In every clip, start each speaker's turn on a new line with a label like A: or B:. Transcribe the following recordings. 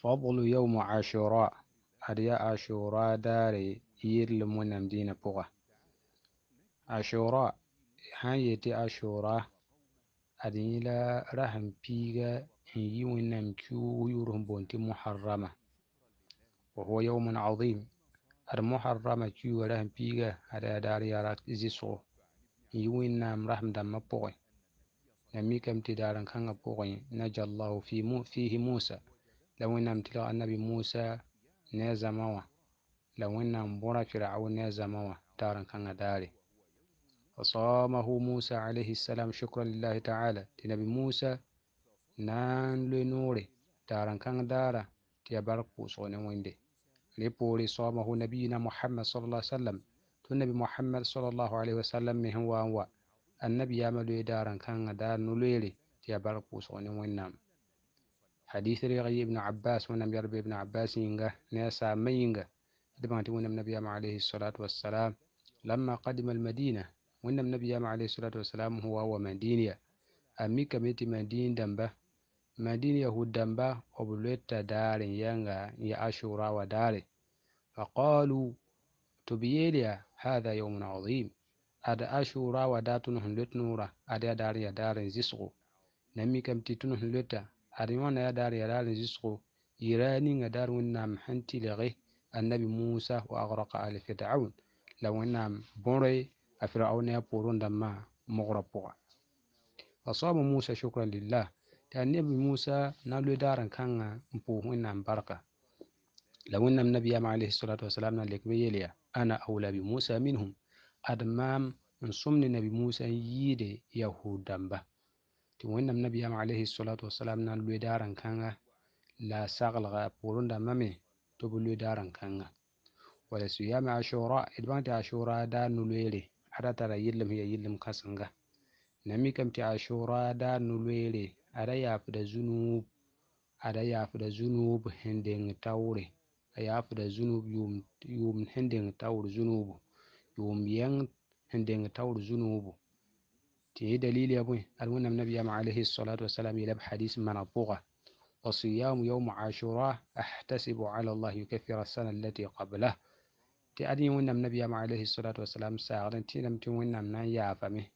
A: فضل يوم عاشوراء أريا عاشوراء داري يير من مدينة بغا عاشوراء هان يتي عاشوراء أدين لا رحم بيغا يوين نمكيو يورهم بونتي محرمة وهو يوم عظيم المحرمة كيو رحم بيغا أريا داري يارات إزيسو يوين نام رحم دم بوغي نميكم تدارن كان بوغي نجى الله في مو فيه موسى لو إن lawinnam النبي موسى musa ne لو إن bura فرعون ne zamawa taran كان داري فصامه موسى عليه السلام شكرا لله تعالى تنبي موسى نان لنوري داران كان دارا تيبارك بوصون ويندي لبوري صامه نبينا محمد صلى الله عليه وسلم تنبي محمد صلى الله عليه وسلم مهن وان النبي يعمل داران كان دار نوليري تيبارك بوصون وينام حديث رغي ابن عباس ونم يربي ابن عباس ينغا ناسا مينغا دبانتي ونم نبي عليه الصلاة والسلام لما قدم المدينة ونم نبي عليه الصلاة والسلام هو ومدينة أمي كميتي مدينة دمبا مدينة يهود دمبا وبلوتا دار ينغا يا أشورا ودار فقالوا تبييليا هذا يوم عظيم أدا أشورا وداتن هندت نورا أدا دار دار زسغو نمي كمتي تنهن لتا هريمان يا دار يا دار نزيسكو يراني يا دار ونام حنتي لغي النبي موسى وأغرق على فرعون لو نام بوري أفرعون يا بورون دما مغربوا أصاب موسى شكرا لله تاني النبي موسى نالو دار كان مبوه نام بركة لو نام نبي عليه الصلاة والسلام لك بيليا أنا أولى بموسى منهم أدمام من صمن النبي موسى يدي يهود دمبه ti wẽnnaam nabiyaam alayhi salatu wa salam na n loe kanga kãnga la a saglga da pʋʋrẽ to tɩ b loe daarã kãnga wala siyaame ashura idan ta ashura da nu-loeere a da tara yɩllem ya yɩllem kãsenga kam ta ashura daar nu-loeere a da yaafda zunub a da yaafda zunub sẽn deng ya a da zunub yʋʋm sẽn taure taoor zunubu yʋʋm yɛng sẽn deng zunubu تي دليل يا بوي المهم النبي عليه الصلاة والسلام يلب حديث من الطغى وصيام يوم عاشوراء أحتسب على الله يكفر السنة التي قبله تي أدي من النبي عليه الصلاة والسلام ساغرن تي نم تي من نا يافمه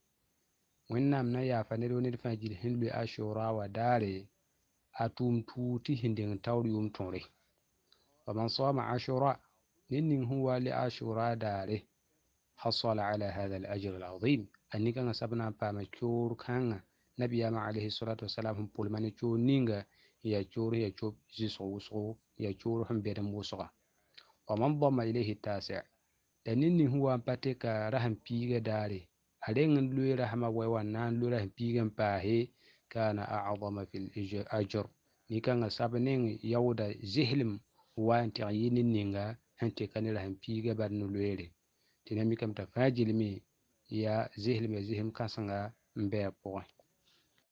A: ونم نا يافنه لون الفجر هن عاشوراء وداري أتوم توتي هندين تاور يوم توري فمن صام عاشوراء نين هو لعاشوراء داري حصل على هذا الأجر العظيم أني كان سبنا بام كان نبي ما عليه الصلاة والسلام هم بول من يجور نينغ يجور يجوب يا كور جسو وسو يا هم بيرم وسغا ومن ضم إليه التاسع لأنني هو باتك رحم بيغ داري ألين لوي رحم ويوانان لوي رحم بيغ باهي كان أعظم في الأجر نيكان سابنين يودا زهلم وانتعيين نينغا هنتي كان رحم بيغ بارن لويري tɩ rãmb yikame t'a fãa gilmi yaa zesd me zesem kãsenga n bɩ a pʋgẽ